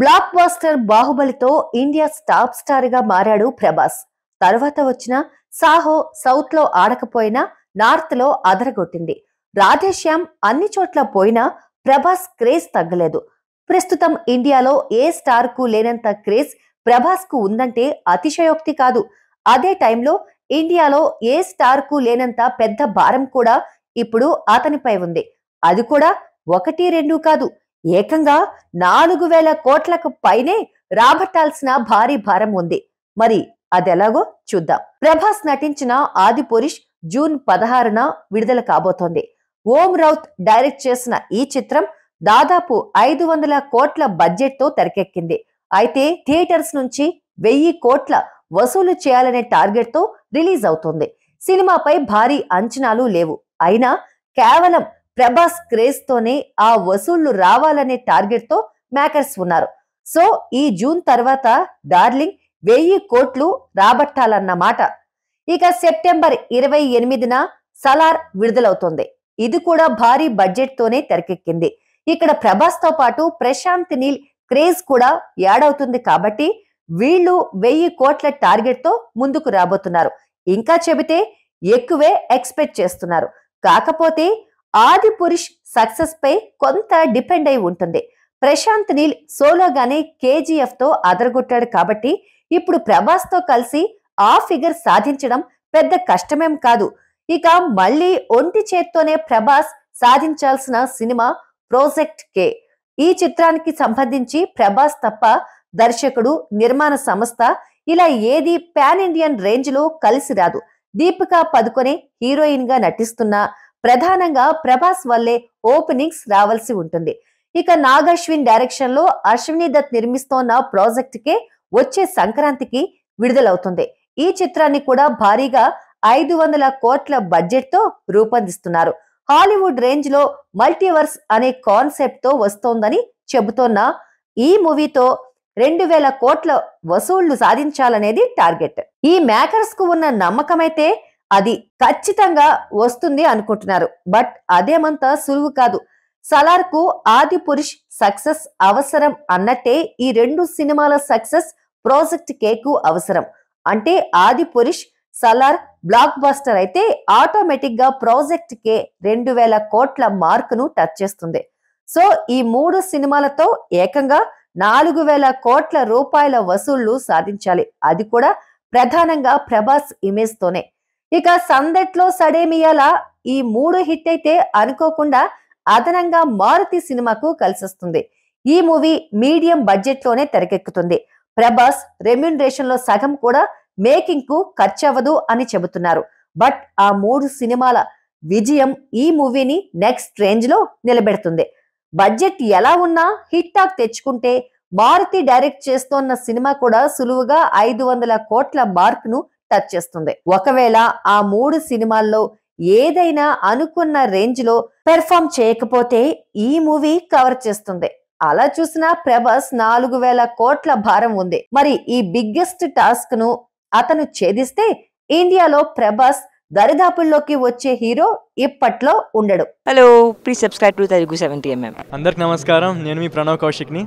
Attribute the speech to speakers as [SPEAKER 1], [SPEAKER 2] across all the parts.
[SPEAKER 1] Black blockbuster బాహుబలితో India top star గా మారాడు ప్రభాస్ తర్వాత వచ్చిన సాహో సౌత్ లో ఆడకపోయినా నార్త్ లో అదరగొట్టింది రాధేశ్యామ్ అన్ని చోట్ల పోయినా ప్రభాస్ క్రేజ్ తగ్గలేదు ప్రస్తుతం ఇండియాలో ఏ స్టార్ కు లేనంత క్రేజ్ ప్రభాస్ కు ఉందంటే అతిశయోక్తి కాదు అదే టైంలో ఇండియాలో ఏ స్టార్ కు లేనంత పెద్ద భారం కూడా ఇప్పుడు అతనిపై ఉంది అది కూడా ఒకటి రెండు కాదు ఏకంగా నాలుగు వేల కోట్లకు పైనే రాబట్టాల్సిన భారీ భారం ఉంది మరి అదెలాగో చూద్దాం ప్రభాస్ నటించిన ఆది పురుష్ జూన్ పదహారున విడుదల కాబోతోంది ఓం రౌత్ డైరెక్ట్ చేసిన ఈ చిత్రం దాదాపు ఐదు వందల కోట్ల బడ్జెట్తో తెరకెక్కింది అయితే థియేటర్స్ నుంచి వెయ్యి కోట్ల వసూలు చేయాలనే టార్గెట్తో రిలీజ్ అవుతుంది సినిమాపై భారీ అంచనాలు లేవు అయినా కేవలం ప్రభాస్ క్రేజ్ తోనే ఆ వసూళ్లు రావాలనే టార్గెట్ తో మేకర్స్ ఉన్నారు సో ఈ జూన్ తర్వాత డార్లింగ్ వెయ్యి కోట్లు రాబట్టాలన్నమాట ఇక సెప్టెంబర్ ఇరవై ఎనిమిదిన సలార్ విడుదలవుతుంది ఇది కూడా భారీ బడ్జెట్ తోనే తెరకెక్కింది ఇక్కడ ప్రభాస్ తో పాటు ప్రశాంత్ నీల్ క్రేజ్ కూడా యాడవుతుంది కాబట్టి వీళ్ళు వెయ్యి కోట్ల టార్గెట్ తో ముందుకు రాబోతున్నారు ఇంకా చెబితే ఎక్కువే ఎక్స్పెక్ట్ చేస్తున్నారు కాకపోతే ఆది పురుష్ సక్సెస్ పై కొంత డిపెండ్ అయి ఉంటుంది ప్రశాంత్ నీల్ సోలోగానే కేజీఎఫ్ తో అదరగొట్టాడు కాబట్టి ఇప్పుడు ప్రభాస్ తో కలిసి ఆ ఫిగర్ సాధించడం పెద్ద కష్టమేం కాదు ఇక మళ్ళీ ఒంటి చేత్తోనే ప్రభాస్ సాధించాల్సిన సినిమా ప్రాజెక్ట్ కే ఈ చిత్రానికి సంబంధించి ప్రభాస్ తప్ప దర్శకుడు నిర్మాణ సంస్థ ఇలా ఏది ప్యాన్ ఇండియన్ రేంజ్ లో కలిసి రాదు దీపికా పదుకొనే హీరోయిన్ గా నటిస్తున్నా ప్రధానంగా ప్రభాస్ వల్లే ఓపెనింగ్స్ రావాల్సి ఉంటుంది ఇక నాగశ్విన్ డైరెక్షన్ లో అశ్విని దత్ నిర్మిస్తోన్న ప్రాజెక్ట్ కే వచ్చే సంక్రాంతికి విడుదలవుతుంది ఈ చిత్రాన్ని కూడా భారీగా ఐదు వందల కోట్ల బడ్జెట్ తో రూపొందిస్తున్నారు హాలీవుడ్ రేంజ్ లో మల్టీవర్స్ అనే కాన్సెప్ట్ తో వస్తోందని చెబుతోన్న ఈ మూవీతో రెండు వేల కోట్ల వసూళ్లు సాధించాలనేది టార్గెట్ ఈ మేకర్స్ కు ఉన్న నమ్మకమైతే అది ఖచ్చితంగా వస్తుంది అనుకుంటున్నారు బట్ అదేమంతా సులువు కాదు సలార్ కు ఆది పురుష్ సక్సెస్ అవసరం అన్నట్టే ఈ రెండు సినిమాల సక్సెస్ ప్రాజెక్ట్ కేకు అవసరం అంటే Adipurush Salaar blockbuster అయితే ఆటోమేటిక్ గా ప్రాజెక్ట్ కే రెండు వేల కోట్ల మార్కును టచ్ చేస్తుంది సో ఈ మూడు సినిమాలతో ఏకంగా నాలుగు వేల కోట్ల రూపాయల వసూళ్లు సాధించాలి అది కూడా ప్రధానంగా ప్రభాస్ ఇమేజ్ తోనే ఇక సందట్లో సడేమియాల ఈ మూడు హిట్ అయితే అనుకోకుండా అదనంగా మారుతి సినిమాకు కలిసొస్తుంది ఈ మూవీ మీడియం బడ్జెట్ లోనే తెరకెక్కుతుంది ప్రభాస్ రెమ్యునరేషన్ లో సగం కూడా మేకింగ్ కు ఖర్చవ్వదు అని చెబుతున్నారు బట్ ఆ మూడు సినిమాల విజయం ఈ మూవీని నెక్స్ట్ రేంజ్ లో నిలబెడుతుంది బడ్జెట్ ఎలా ఉన్నా హిట్ టాక్ తెచ్చుకుంటే మారుతి డైరెక్ట్ చేస్తోన్న సినిమా కూడా సులువుగా ఐదు వందల కోట్ల ను టచ్ చేస్తుంది ఒకవేళ ఆ మూడు సినిమాల్లో ఏదైనా అనుకున్న రేంజ్ లో పెర్ఫామ్ చేయకపోతే ఈ మూవీ కవర్ చేస్తుంది అలా చూసినా ప్రభాస్ నాలుగు వేల కోట్ల భారం ఉంది మరి ఈ బిగ్గెస్ట్ టాస్క్ ను అతను ఛేదిస్తే ఇండియాలో ప్రభాస్ దరిదాపుల్లోకి వచ్చే హీరో ఇప్పట్లో ఉండడు hello please subscribe to Telugu seventy MM అందరికి నమస్కారం నేను మీ ప్రణవ్ కౌశిక్ ని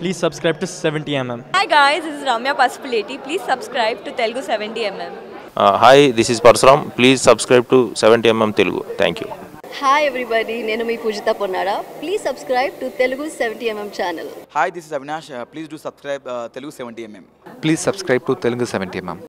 [SPEAKER 1] Please subscribe to 70mm. Hi guys, this is Ramya Paspaleti. Please subscribe to Telugu 70mm. Uh, hi, this is Parsuram. Please subscribe to 70mm Telugu. Thank you. Hi everybody నేను మీ Pujitha Ponnada please subscribe to Telugu seventy MM channel hi this is Avinash subscribe do subscribe Telugu seventy please subscribe to to Telugu seventy MM